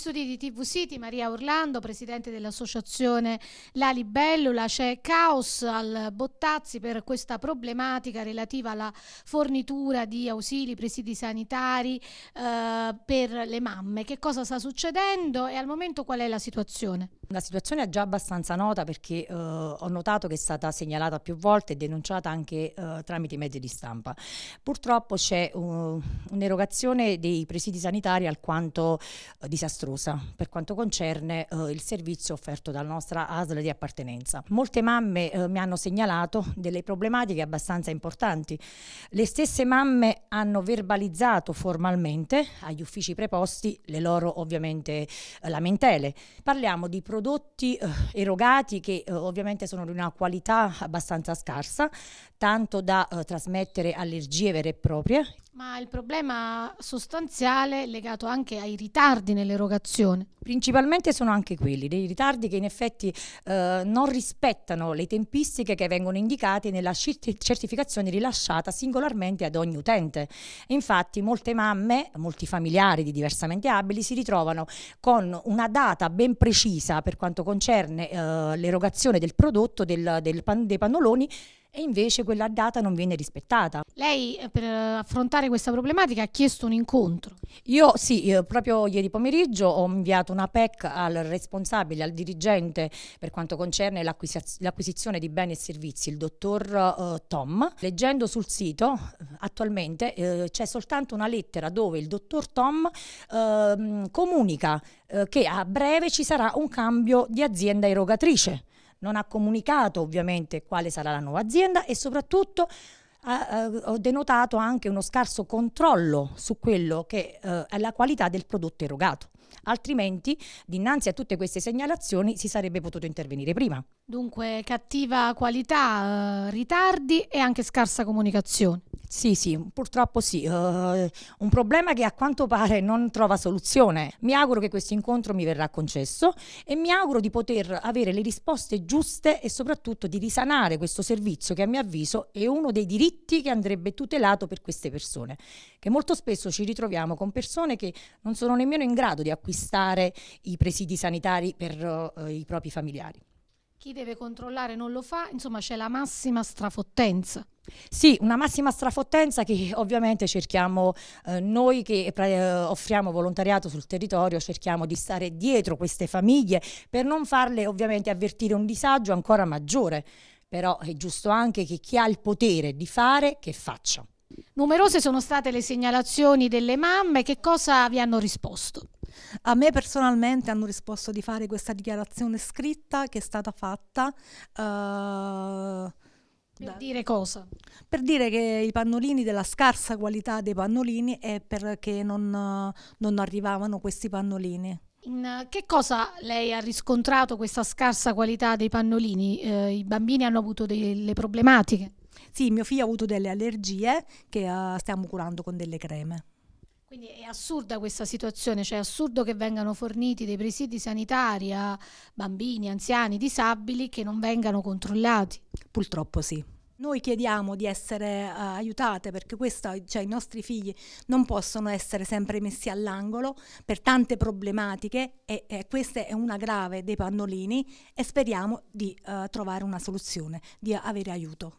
studi di TV City Maria Orlando, presidente dell'associazione La Libellula, c'è caos al Bottazzi per questa problematica relativa alla fornitura di ausili, presidi sanitari eh, per le mamme. Che cosa sta succedendo e al momento qual è la situazione? Una situazione è già abbastanza nota perché eh, ho notato che è stata segnalata più volte e denunciata anche eh, tramite i mezzi di stampa. Purtroppo c'è uh, un'erogazione dei presidi sanitari alquanto eh, disastrosa per quanto concerne eh, il servizio offerto dalla nostra ASL di appartenenza. Molte mamme eh, mi hanno segnalato delle problematiche abbastanza importanti. Le stesse mamme hanno verbalizzato formalmente agli uffici preposti le loro ovviamente eh, lamentele. Parliamo di prodotti prodotti eh, erogati che eh, ovviamente sono di una qualità abbastanza scarsa, tanto da eh, trasmettere allergie vere e proprie. Ma il problema sostanziale è legato anche ai ritardi nell'erogazione. Principalmente sono anche quelli, dei ritardi che in effetti eh, non rispettano le tempistiche che vengono indicate nella certificazione rilasciata singolarmente ad ogni utente. Infatti molte mamme, molti familiari di diversamente abili si ritrovano con una data ben precisa per quanto concerne eh, l'erogazione del prodotto del, del pan, dei pannoloni e invece quella data non viene rispettata. Lei eh, per eh, affrontare questa problematica ha chiesto un incontro. Io sì, io proprio ieri pomeriggio ho inviato una PEC al responsabile, al dirigente per quanto concerne l'acquisizione di beni e servizi, il dottor uh, Tom. Leggendo sul sito attualmente uh, c'è soltanto una lettera dove il dottor Tom uh, comunica che a breve ci sarà un cambio di azienda erogatrice non ha comunicato ovviamente quale sarà la nuova azienda e soprattutto eh, ho denotato anche uno scarso controllo su quello che eh, è la qualità del prodotto erogato. Altrimenti, dinanzi a tutte queste segnalazioni, si sarebbe potuto intervenire prima. Dunque, cattiva qualità, eh, ritardi e anche scarsa comunicazione. Sì, sì, purtroppo sì. Uh, un problema che a quanto pare non trova soluzione. Mi auguro che questo incontro mi verrà concesso e mi auguro di poter avere le risposte giuste e soprattutto di risanare questo servizio che a mio avviso è uno dei diritti che andrebbe tutelato per queste persone, che molto spesso ci ritroviamo con persone che non sono nemmeno in grado di acquistare i presidi sanitari per uh, i propri familiari chi deve controllare non lo fa, insomma c'è la massima strafottenza. Sì, una massima strafottenza che ovviamente cerchiamo eh, noi che eh, offriamo volontariato sul territorio, cerchiamo di stare dietro queste famiglie per non farle ovviamente avvertire un disagio ancora maggiore, però è giusto anche che chi ha il potere di fare, che faccia. Numerose sono state le segnalazioni delle mamme, che cosa vi hanno risposto? A me personalmente hanno risposto di fare questa dichiarazione scritta che è stata fatta. Uh, per dire cosa? Per dire che i pannolini, della scarsa qualità dei pannolini è perché non, non arrivavano questi pannolini. In che cosa lei ha riscontrato questa scarsa qualità dei pannolini? Eh, I bambini hanno avuto delle problematiche? Sì, mio figlio ha avuto delle allergie che uh, stiamo curando con delle creme. Quindi è assurda questa situazione, cioè è assurdo che vengano forniti dei presidi sanitari a bambini, anziani, disabili che non vengano controllati. Purtroppo sì. Noi chiediamo di essere uh, aiutate perché questa, cioè, i nostri figli non possono essere sempre messi all'angolo per tante problematiche e, e, questa è una grave dei pannolini e speriamo di uh, trovare una soluzione, di avere aiuto.